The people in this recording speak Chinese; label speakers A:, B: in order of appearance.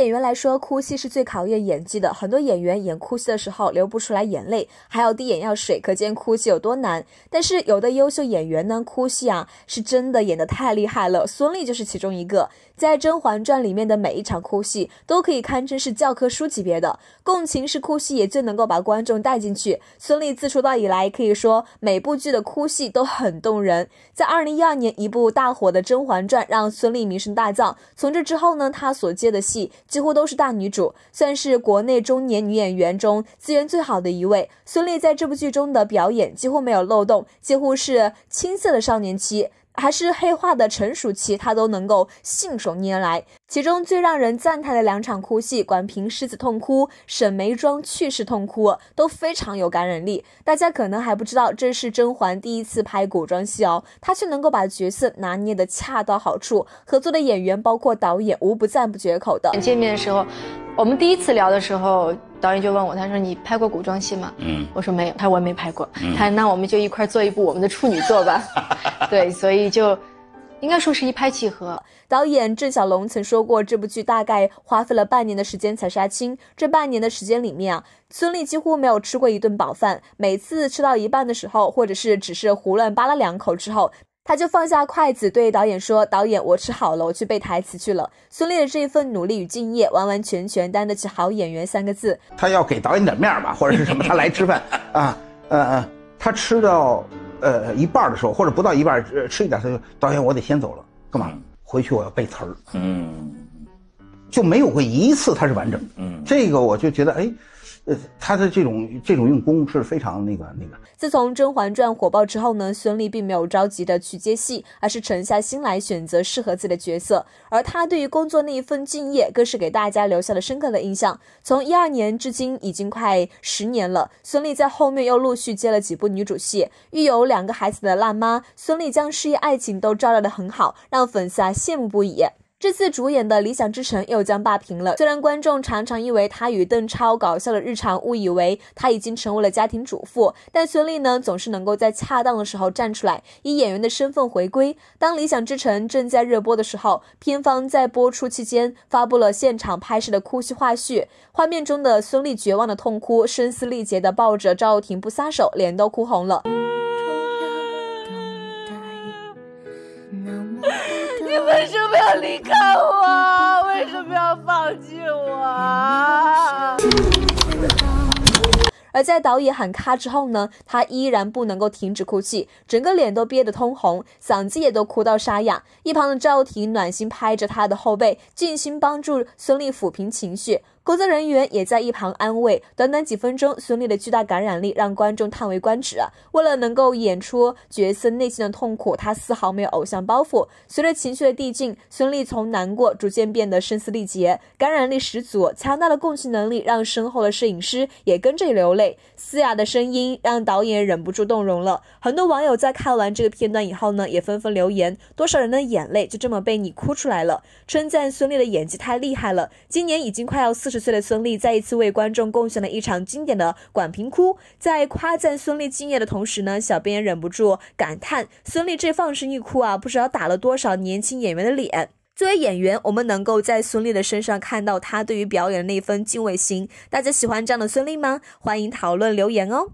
A: 演员来说，哭戏是最考验演技的。很多演员演哭戏的时候流不出来眼泪，还要滴眼药水，可见哭戏有多难。但是有的优秀演员呢，哭戏啊是真的演得太厉害了。孙俪就是其中一个，在《甄嬛传》里面的每一场哭戏都可以堪称是教科书级别的共情式哭戏，也最能够把观众带进去。孙俪自出道以来，可以说每部剧的哭戏都很动人。在2012年，一部大火的《甄嬛传》让孙俪名声大噪。从这之后呢，她所接的戏。几乎都是大女主，算是国内中年女演员中资源最好的一位。孙俪在这部剧中的表演几乎没有漏洞，几乎是青涩的少年期。还是黑化的成熟期，他都能够信手拈来。其中最让人赞叹的两场哭戏，管平狮子痛哭，沈眉庄去世痛哭，都非常有感染力。大家可能还不知道，这是甄嬛第一次拍古装戏哦，她却能够把角色拿捏得恰到好处。合作的演员包括导演，无不赞不绝口的。见面的时候，我们第一次聊的时候，导演就问我，他说：“你拍过古装戏吗？”嗯，我说没有。他说：“我也没拍过。”他那我们就一块做一部我们的处女作吧。对，所以就，应该说是一拍即合。导演郑晓龙曾说过，这部剧大概花费了半年的时间才杀青。这半年的时间里面啊，孙俪几乎没有吃过一顿饱饭。每次吃到一半的时候，或者是只是胡乱扒拉两口之后，他就放下筷子对导演说：“导演，我吃好了，我去背台词去了。”孙俪的这一份努力与敬业，完完全全担得起好演员三个字。他要给导演点面吧，或者是什么？他来吃饭啊？呃，他吃到。呃，一半的时候，或者不到一半，吃一点他就导演，我得先走了，干嘛？回去我要背词儿。嗯，就没有过一次它是完整。嗯，这个我就觉得，哎。呃，他的这种这种用功是非常那个那个。自从《甄嬛传》火爆之后呢，孙俪并没有着急的去接戏，而是沉下心来选择适合自己的角色。而她对于工作那一份敬业，更是给大家留下了深刻的印象。从一二年至今，已经快十年了。孙俪在后面又陆续接了几部女主戏，育有两个孩子的辣妈孙俪，将事业爱情都照料得很好，让粉丝啊羡慕不已。这次主演的《理想之城》又将霸屏了。虽然观众常常因为他与邓超搞笑的日常误以为他已经成为了家庭主妇，但孙俪呢，总是能够在恰当的时候站出来，以演员的身份回归。当《理想之城》正在热播的时候，片方在播出期间发布了现场拍摄的哭戏花絮，画面中的孙俪绝望的痛哭，声嘶力竭的抱着赵又廷不撒手，脸都哭红了。为什么要离开我？为什么要放弃我？而在导演喊卡之后呢？他依然不能够停止哭泣，整个脸都憋得通红，嗓子也都哭到沙哑。一旁的赵婷暖心拍着他的后背，尽心帮助孙俪抚平情绪。工作人员也在一旁安慰。短短几分钟，孙俪的巨大感染力让观众叹为观止。为了能够演出角色内心的痛苦，她丝毫没有偶像包袱。随着情绪的递进，孙俪从难过逐渐变得声嘶力竭，感染力十足。强大的共情能力让身后的摄影师也跟着流泪。嘶哑的声音让导演忍不住动容了。很多网友在看完这个片段以后呢，也纷纷留言：多少人的眼泪就这么被你哭出来了？称赞孙俪的演技太厉害了。今年已经快要四。十岁的孙俪再一次为观众贡献了一场经典的“管平哭”。在夸赞孙俪敬业的同时呢，小编也忍不住感叹：孙俪这放声一哭啊，不知道打了多少年轻演员的脸。作为演员，我们能够在孙俪的身上看到她对于表演的那份敬畏心。大家喜欢这样的孙俪吗？欢迎讨论留言哦。